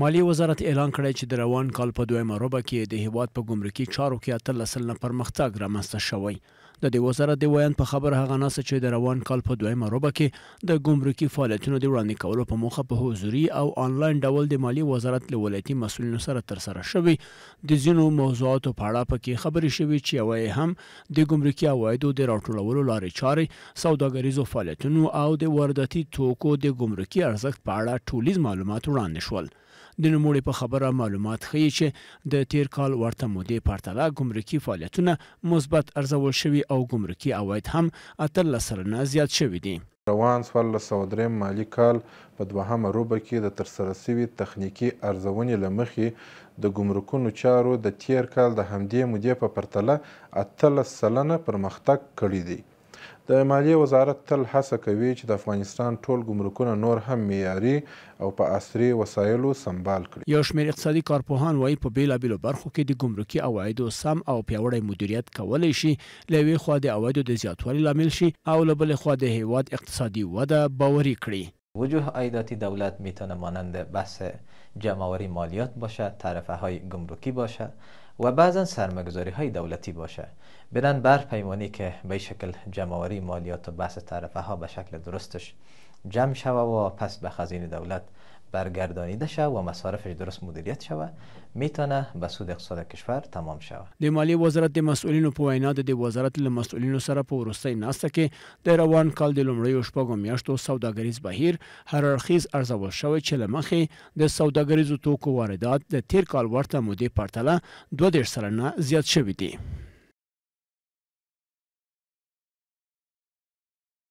مالی وزارت اعلان کړی چې د روان کال په دویمه ربع کې د هیواد په ګمرکي چارو کې اتلس سلنه پرمختګ رامنځته شوی د دې وزارت د ویان په خبر هغه ناس چې د روان کال په دویمه روبه کې د ګمرکي فعالیتونو د وړاندې کولو په موخه په حضوري او آنلاین ډول د مالی وزارت له ولایتي مسولینو سره ترسره شوې د ځینو موضوعاتو په اړه پکې خبرې شوې چې یوه هم د ګمرکي عوایدو د راټولولو لارې چارې سوداګریزو فعالیتونو او د وارداتي توکو د ګمرکي ارزښت په اړه ټولیز معلومات وړاندې شول د نوموړي په خبره معلومات ښیي چې د تیر کال ورته مودې پرتله ګمرکي فعالیتونه مثبت ارزول شوي او ګمرکي عواید هم اتلس سلنه زیات شوي دي روان 1403 مالی کال په دوهمه روبه کې د ترسره شوي تخنیکی ارزونې لمخې د ګمرکونو چارو د تیر کال د همدې مودې په پرتله 13 سلنه پرمختګ کړی دی د مالیې وزارت تل هڅه کوي چې د افغانستان ټول ګمرکونه نور هم معیاري او په عصري وسایلو سمبال کړي یو شمېر اقتصادي کارپوهان وایي په بیلابیلو برخو کې د ګمرکي عوایدو سم او پیاوړی مدیریت کولی شي له یوې خوا د عوایدو د زیاتوالي لامل شي او له بلې خوا د هیواد اقتصادي وده باوري کړي وجوه عایداتی دولت میتونه مانند بحث جمعآوری مالیات باشد تعرفه های گمرکی باشد و بعضا سرمگذاری های دولتی باشه بدن بر پیمانی که به شکل جمعوری مالیات و بحث طرفه ها به شکل درستش جمع شوه و پس به خزینه دولت برگردانیده شود و مصارفش درست مدیریت شود میتونه به سود اقتصاد کشور تمام شود د مالی وزارت د مسؤلینو په وینا د وزارت له مسؤلینو سره په ورستۍ ناسته کې د روان کال د لومړیو شپږو میاشتو سوداګریز بهیر هر اړخیز ارزول شوی چې له مخې د سوداګریزو توکو واردات د تیر کال ورته مودې پرتله دوه دېرش سلنه زیات شوي دي